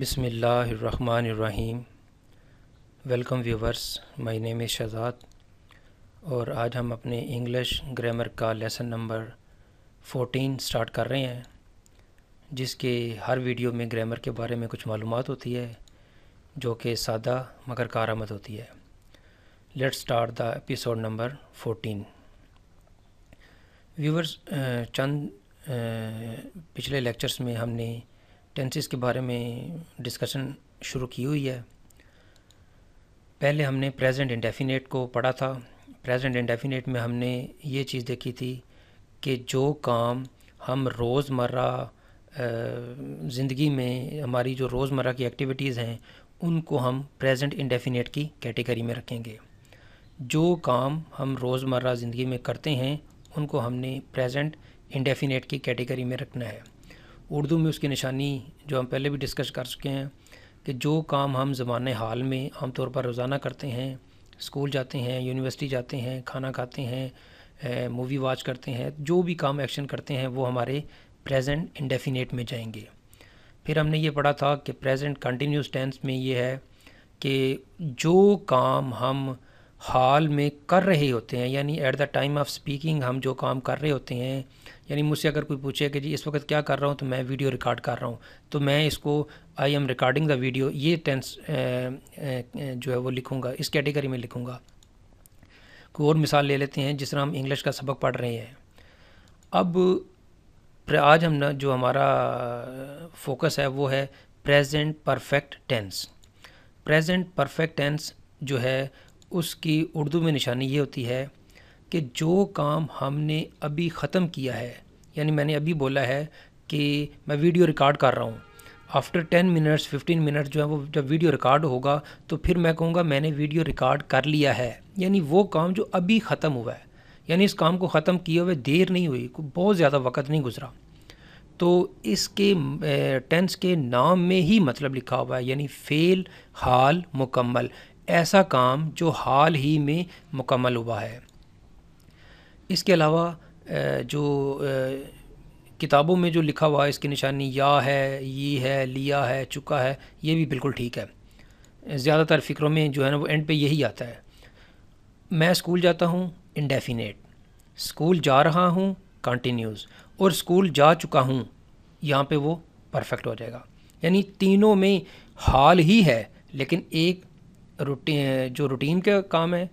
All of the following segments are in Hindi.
बिसमीम वेलकम व्यूवर्स महीने नेम शहजाद और आज हम अपने इंग्लिश ग्रामर का लेसन नंबर 14 स्टार्ट कर रहे हैं जिसके हर वीडियो में ग्रामर के बारे में कुछ मालूम होती है जो कि सादा मगर कारामद होती है let's start the episode number 14 viewers चंद पिछले लेक्चर्स में हमने टेंसेस के बारे में डिस्कशन शुरू की हुई है पहले हमने प्रेजेंट इंडेफिनेट को पढ़ा था प्रेजेंट इंडेफिनेट में हमने ये चीज़ देखी थी कि जो काम हम रोज़मर्रा ज़िंदगी में हमारी जो रोज़मर्रा की एक्टिविटीज़ हैं उनको हम प्रेजेंट इंडेफिनेट की कैटेगरी में रखेंगे जो काम हम रोज़मर्रा ज़िंदगी में करते हैं उनको हमने प्रेजेंट इंडेफिनेट की कैटेगरी में रखना है उर्दू में उसकी निशानी जो हम पहले भी डिस्कस कर चुके हैं कि जो काम हम ज़माने हाल में आमतौर पर रोज़ाना करते हैं स्कूल जाते हैं यूनिवर्सिटी जाते हैं खाना खाते हैं मूवी वॉच करते हैं जो भी काम एक्शन करते हैं वो हमारे प्रेजेंट इंडेफिनेट में जाएंगे फिर हमने ये पढ़ा था कि प्रेजेंट कंटिन्यूस टेंस में ये है कि जो काम हम हाल में कर रहे होते हैं यानी at the time of speaking हम जो काम कर रहे होते हैं यानी मुझसे अगर कोई पूछे कि जी इस वक्त क्या कर रहा हूँ तो मैं वीडियो रिकॉर्ड कर रहा हूँ तो मैं इसको I am recording the video ये टेंस जो है वो लिखूँगा इस कैटेगरी में लिखूँगा कोई और मिसाल ले लेते हैं जिस तरह हम इंग्लिश का सबक पढ़ रहे हैं अब आज हम ना जो हमारा फोकस है वो है present perfect tense present perfect tense जो है उसकी उर्दू में निशानी ये होती है कि जो काम हमने अभी ख़त्म किया है यानी मैंने अभी बोला है कि मैं वीडियो रिकॉर्ड कर रहा हूँ after ten minutes fifteen minutes जो है वो जब वीडियो रिकॉर्ड होगा तो फिर मैं कहूँगा मैंने वीडियो रिकॉर्ड कर लिया है यानी वो काम जो अभी ख़त्म हुआ है यानी इस काम को ख़त्म किए हुए देर नहीं हुई बहुत ज़्यादा वक्त नहीं गुजरा तो इसके टेंस के नाम में ही मतलब लिखा हुआ है यानी फ़ेल हाल मुकम्मल ऐसा काम जो हाल ही में मुकम्मल हुआ है इसके अलावा जो किताबों में जो लिखा हुआ है इसकी निशानी या है ये है लिया है चुका है ये भी बिल्कुल ठीक है ज़्यादातर फ़िक्रों में जो है ना वो एंड पे यही आता है मैं स्कूल जाता हूँ इंडेफिनेट स्कूल जा रहा हूँ कंटिन्यूस और स्कूल जा चुका हूँ यहाँ पे वो परफेक्ट हो जाएगा यानी तीनों में हाल ही है लेकिन एक रूटी जो रूटीन का काम है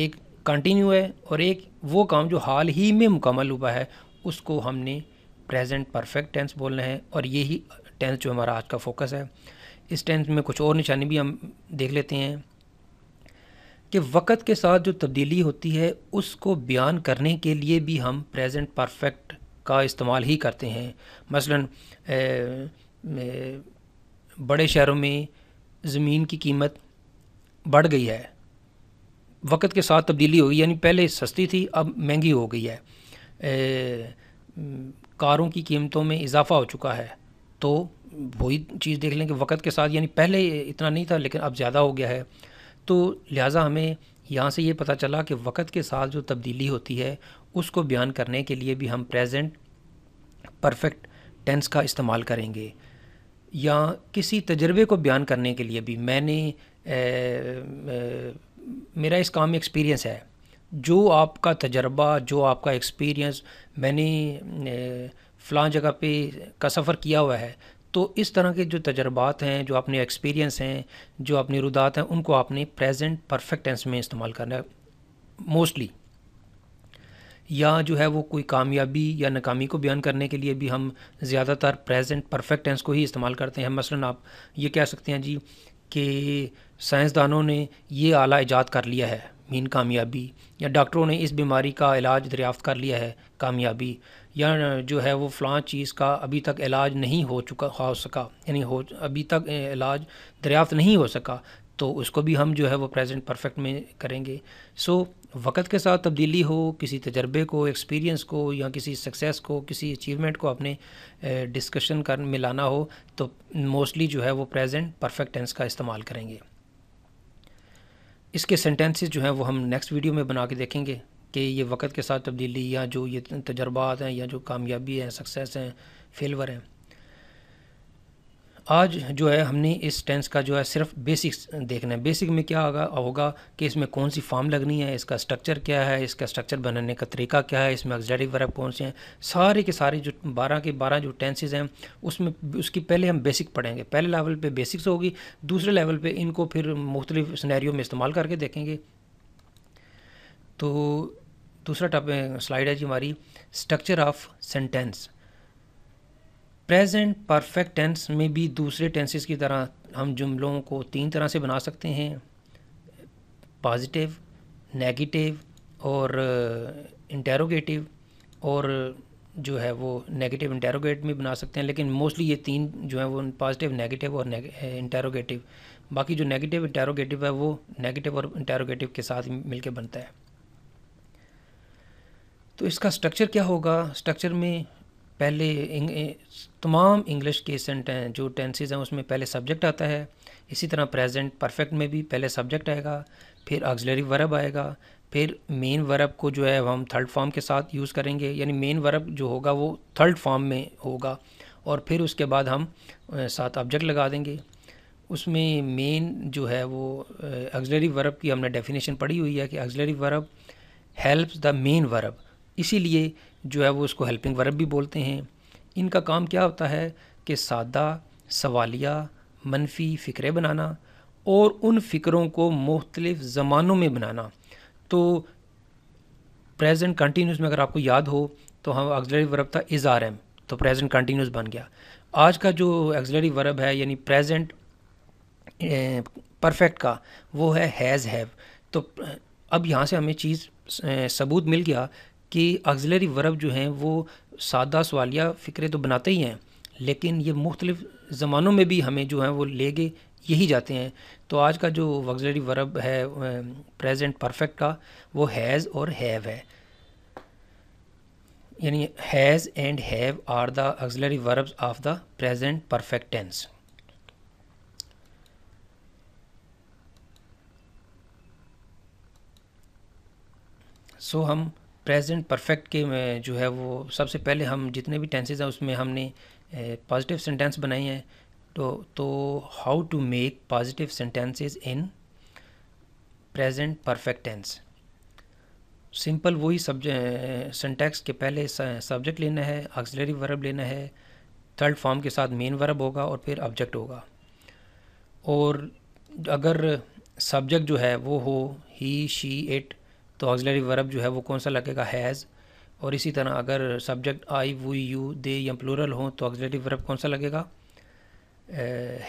एक कंटिन्यू है और एक वो काम जो हाल ही में मुकम्मल हुआ है उसको हमने प्रेजेंट परफेक्ट टेंस बोलना है और यही टेंस जो हमारा आज का फोकस है इस टेंस में कुछ और निशानी भी हम देख लेते हैं कि वक़्त के साथ जो तब्दीली होती है उसको बयान करने के लिए भी हम प्रेजेंट परफेक्ट का इस्तेमाल ही करते हैं मसलन ए, ए, बड़े शहरों में ज़मीन की कीमत बढ़ गई है वक्त के साथ तब्दीली हो गई यानी पहले सस्ती थी अब महंगी हो गई है ए, कारों की कीमतों में इजाफा हो चुका है तो वही चीज़ देख लें कि वक्त के साथ यानी पहले इतना नहीं था लेकिन अब ज़्यादा हो गया है तो लिहाजा हमें यहाँ से ये पता चला कि वक्त के साथ जो तब्दीली होती है उसको बयान करने के लिए भी हम प्रेजेंट परफेक्ट टेंस का इस्तेमाल करेंगे या किसी तजर्बे को बयान करने के लिए भी मैंने ए, मेरा इस काम में एक्सपीरियंस है जो आपका तजर्बा जो आपका एक्सपीरियंस मैंने फ़लाँ जगह पे का सफ़र किया हुआ है तो इस तरह के जो तजर्बात हैं जो अपने एक्सपीरियंस हैं जो अपनी रुदात हैं उनको आपने प्रेजेंट परफेक्ट टेंस में इस्तेमाल करना है मोस्टली या जो है वो कोई कामयाबी या नाकामी को बयान करने के लिए भी हम ज़्यादातर प्रेजेंट परफेक्ट टेंस को ही इस्तेमाल करते हैं मसलन आप ये कह सकते हैं जी कि साइंसदानों ने ये आला ईजाद कर लिया है मीन कामयाबी या डॉक्टरों ने इस बीमारी का इलाज दरियाफ़त कर लिया है कामयाबी या जो है वो फ़लाँ चीज़ का अभी तक इलाज नहीं हो चुका हो सका यानी हो अभी तक इलाज दरियाफ़त नहीं हो सका तो उसको भी हम जो है वो प्रेजेंट परफेक्ट में करेंगे सो so, वक्त के साथ तब्दीली हो किसी तजर्बे को एक्सपीरियंस को या किसी सक्सेस को किसी अचीवमेंट को अपने डिस्कशन कर मिलाना हो तो मोस्टली जो है वो प्रेजेंट परफेक्ट टेंस का इस्तेमाल करेंगे इसके सेंटेंसेस जो हैं वो हम नेक्स्ट वीडियो में बना के देखेंगे कि ये वक्त के साथ तब्दीली या जो ये तजर्बात हैं या जो कामयाबी हैं सक्सेस हैं फेलवर हैं आज जो है हमने इस टेंस का जो है सिर्फ बेसिक्स देखना है बेसिक में क्या होगा होगा कि इसमें कौन सी फॉर्म लगनी है इसका स्ट्रक्चर क्या है इसका स्ट्रक्चर बनाने का तरीका क्या है इसमें ऑक्जेटिव वर्ब कौन से हैं सारे के सारे जो बारह के बारह जो टेंसेज हैं उसमें उसकी पहले हम बेसिक पढ़ेंगे पहले लेवल पर बेसिक्स होगी दूसरे लेवल पर इनको फिर मुख्तलिफ स्नैरियो में इस्तेमाल करके देखेंगे तो दूसरा टॉपिक स्लाइड है जी हमारी structure of sentence present perfect tense में भी दूसरे टेंसेस की तरह हम जुमलों को तीन तरह से बना सकते हैं पॉजिटिव नेगेटिव और इंटेरोगेटिव uh, और uh, जो है वो नेगेटिव इंटेरोगेट में बना सकते हैं लेकिन मोस्टली ये तीन जो uh, है वो पॉजिटिव नेगेटिव और इंटेरोगेटिव बाकी जो नेगेटिव इंटेरोगेटिव है वो नेगेटिव और इंटेरोगेटिव के साथ मिलके बनता है तो इसका स्ट्रक्चर क्या होगा स्ट्रक्चर में पहले तमाम इंग्लिश के हैं जो टेंसेज हैं उसमें पहले सब्जेक्ट आता है इसी तरह प्रेजेंट परफेक्ट में भी पहले सब्जेक्ट आएगा फिर ऑक्सिलरी वर्ब आएगा फिर मेन वर्ब को जो है हम थर्ड फॉर्म के साथ यूज़ करेंगे यानी मेन वर्ब जो होगा वो थर्ड फॉर्म में होगा और फिर उसके बाद हम साथ ऑब्जेक्ट लगा देंगे उसमें मेन जो है वो ऑक्सिलरी वर्ब की हमने डेफिनेशन पढ़ी हुई है कि auxiliary verb helps the main verb इसीलिए जो है वो उसको हेल्पिंग वर्ब भी बोलते हैं इनका काम क्या होता है कि सादा सवालिया मनफी फ़िक्रें बनाना और उन फ़िक्रों को मुख्तलिफ़ ज़मानों में बनाना तो प्रेजेंट कंटिन्यूस में अगर आपको याद हो तो हम ऑक्सिलरी वर्ब था इज़ आर एम तो प्रेजेंट कंटिन्यूस बन गया आज का जो एक्जलरी वर्ब है यानी प्रेजेंट परफेक्ट का वो है हैज़ हैव तो अब यहाँ से हमें चीज़ सबूत मिल गया कि ऑग्ज़लरी वर्ब जो हैं वो सादा सवालिया फ़िक्रे तो बनाते ही हैं लेकिन ये मुख्तलिफ़ ज़मानों में भी हमें जो है वो ले गए यही जाते हैं तो आज का जो ऑग्ज़लरी वर्ब है प्रेजेंट परफेक्ट का वो हैज़ और हैव है यानी has and have are the auxiliary verbs of the present perfect tense so हम प्रेजेंट परफेक्ट के में जो है वो सबसे पहले हम जितने भी टेंसेज हैं उसमें हमने पॉजिटिव सेंटेंस बनाए हैं तो तो how to make positive sentences in present perfect tense simple वही सब सेंटेक्स के पहले सब्जेक्ट लेना है ऑक्सिलरी वर्ब लेना है थर्ड फॉर्म के साथ मेन वर्ब होगा और फिर ऑब्जेक्ट होगा और अगर सब्जेक्ट जो है वो हो ही शी इट तो ऑक्सिलरी वर्ब जो है वो कौन सा लगेगा हैज़ और इसी तरह अगर subject I we you they या प्लूरल हो तो ऑक्सिलरी वर्ब कौन सा लगेगा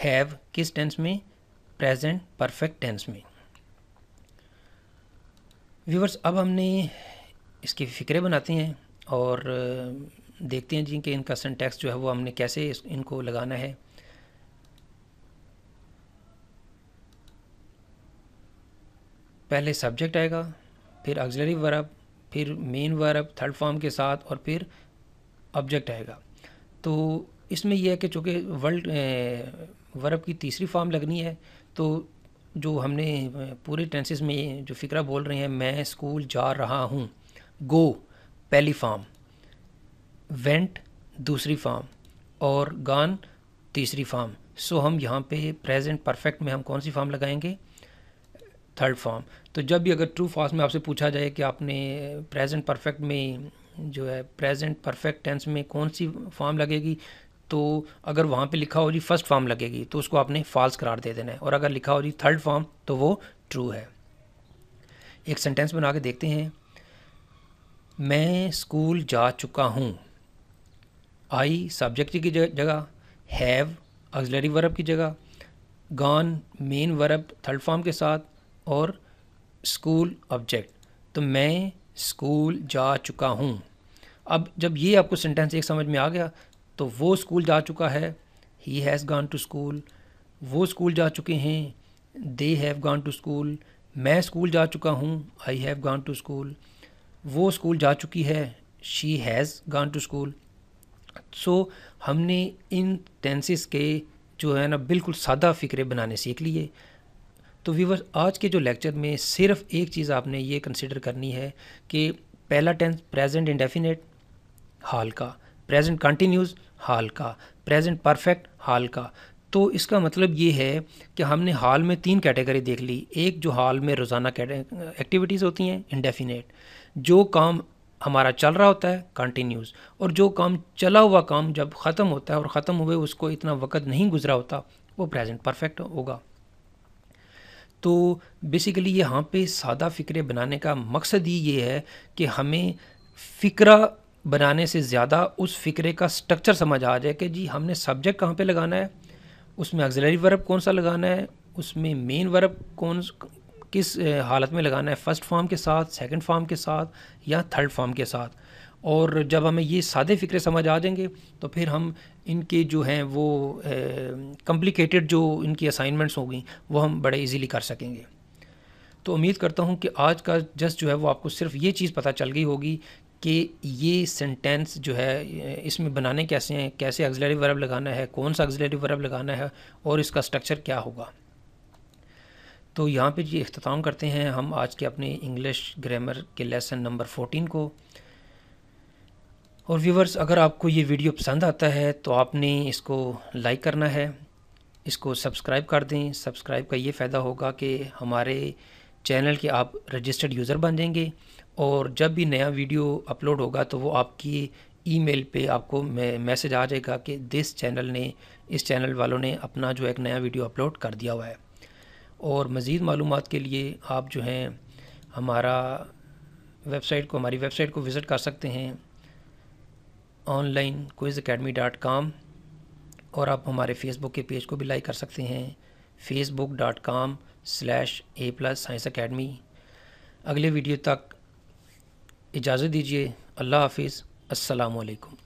हैव किस टेंस में प्रेजेंट परफेक्ट टेंस में व्यूवर्स अब हमने इसकी फ़िक्रें बनाते हैं और देखते हैं जी कि इनका सेंटेक्स जो है वो हमने कैसे इनको लगाना है पहले सब्जेक्ट आएगा फिर ऑक्सिलरी वर्ब फिर मेन वर्ब थर्ड फॉर्म के साथ और फिर ऑब्जेक्ट आएगा तो इसमें यह है कि चूँकि वर्ल्ड वर्ब की तीसरी फॉर्म लगनी है तो जो हमने पूरे टेंसेस में जो फिक्रा बोल रहे हैं मैं स्कूल जा रहा हूँ गो पहली फॉर्म वेंट दूसरी फॉर्म और गान तीसरी फॉर्म सो हम यहाँ पे प्रेजेंट परफेक्ट में हम कौन सी फॉर्म लगाएंगे थर्ड फॉर्म तो जब भी अगर ट्रू फॉल्स में आपसे पूछा जाए कि आपने प्रेजेंट परफेक्ट में जो है प्रेजेंट परफेक्ट टेंस में कौन सी फॉर्म लगेगी तो अगर वहाँ पे लिखा हो जी फर्स्ट फॉर्म लगेगी तो उसको आपने फॉल्स करार दे देना है और अगर लिखा हो जी थर्ड फॉर्म तो वो ट्रू है एक सेंटेंस बना के देखते हैं मैं स्कूल जा चुका हूँ आई सब्जेक्ट की जगह हैव ऑक्सिलरी वर्ब की जगह gone main verb third form के साथ और स्कूल ऑब्जेक्ट तो मैं स्कूल जा चुका हूँ अब जब ये आपको सेंटेंस एक समझ में आ गया तो वो स्कूल जा चुका है he has gone to school वो स्कूल जा चुके हैं they have gone to school मैं स्कूल जा चुका हूँ I have gone to school वो स्कूल जा चुकी है she has gone to school so हमने इन टेंसेस के जो है ना बिल्कुल सादा फ़िक्रे बनाने सीख लिए तो व्यूवर्स आज के जो लेक्चर में सिर्फ एक चीज़ आपने ये कंसिडर करनी है कि पहला टेंस प्रेजेंट इंडेफिनेट हाल का प्रेजेंट कंटिन्यूज हाल का प्रेजेंट परफेक्ट हाल का तो इसका मतलब ये है कि हमने हाल में तीन कैटेगरी देख ली एक जो हाल में रोज़ाना एक्टिविटीज़ होती हैं इंडेफिनेट जो काम हमारा चल रहा होता है कंटिन्यूज़ और जो काम चला हुआ काम जब ख़त्म होता है और ख़त्म हुए उसको इतना वक्त नहीं गुजरा होता वो प्रेजेंट परफेक्ट होगा तो बेसिकली यहाँ पे सादा फ़िक्रे बनाने का मकसद ही ये है कि हमें फ़िक्रा बनाने से ज़्यादा उस फ़िक्रे का स्ट्रक्चर समझ आ जाए कि जी हमने सब्जेक्ट कहाँ पे लगाना है उसमें ऑक्सिलरी वर्ब कौन सा लगाना है उसमें मेन वर्ब कौन किस हालत में लगाना है फ़र्स्ट फॉर्म के साथ सेकंड फॉर्म के साथ या थर्ड फॉर्म के साथ और जब हमें ये सादे फ़िक्रे समझ आ जाएंगे तो फिर हम इनके जो हैं वो कॉम्प्लिकेटेड जो इनकी असाइनमेंट्स होगी वो हम बड़े इजीली कर सकेंगे तो उम्मीद करता हूँ कि आज का जस्ट जो है वो आपको सिर्फ ये चीज़ पता चल गई होगी कि ये सेंटेंस जो है इसमें बनाने कैसे हैं कैसे ऑक्सिलरी वर्ब लगाना है कौन सा ऑक्सिलरी वर्ब लगाना है और इसका स्ट्रक्चर क्या होगा तो यहाँ पे ये अख्ताम करते हैं हम आज के अपने इंग्लिश ग्रामर के लेसन नंबर फोटीन को और व्यूवर्स अगर आपको ये वीडियो पसंद आता है तो आपने इसको लाइक करना है इसको सब्सक्राइब कर दें सब्सक्राइब का ये फ़ायदा होगा कि हमारे चैनल के आप रजिस्टर्ड यूज़र बन जाएंगे और जब भी नया वीडियो अपलोड होगा तो वो आपकी ईमेल पे आपको मैसेज आ जाएगा कि दिस चैनल ने इस चैनल वालों ने अपना जो एक नया वीडियो अपलोड कर दिया हुआ है और मज़ीद मालूम के लिए आप जो हैं हमारा वेबसाइट को हमारी वेबसाइट को विज़िट कर सकते हैं online quiz academy dot com और आप हमारे फेसबुक के पेज को भी लाइक कर सकते हैं Facebook dot com slash A plus science academy अगले वीडियो तक इजाज़त दीजिए अल्लाह हाफिज़ असलकम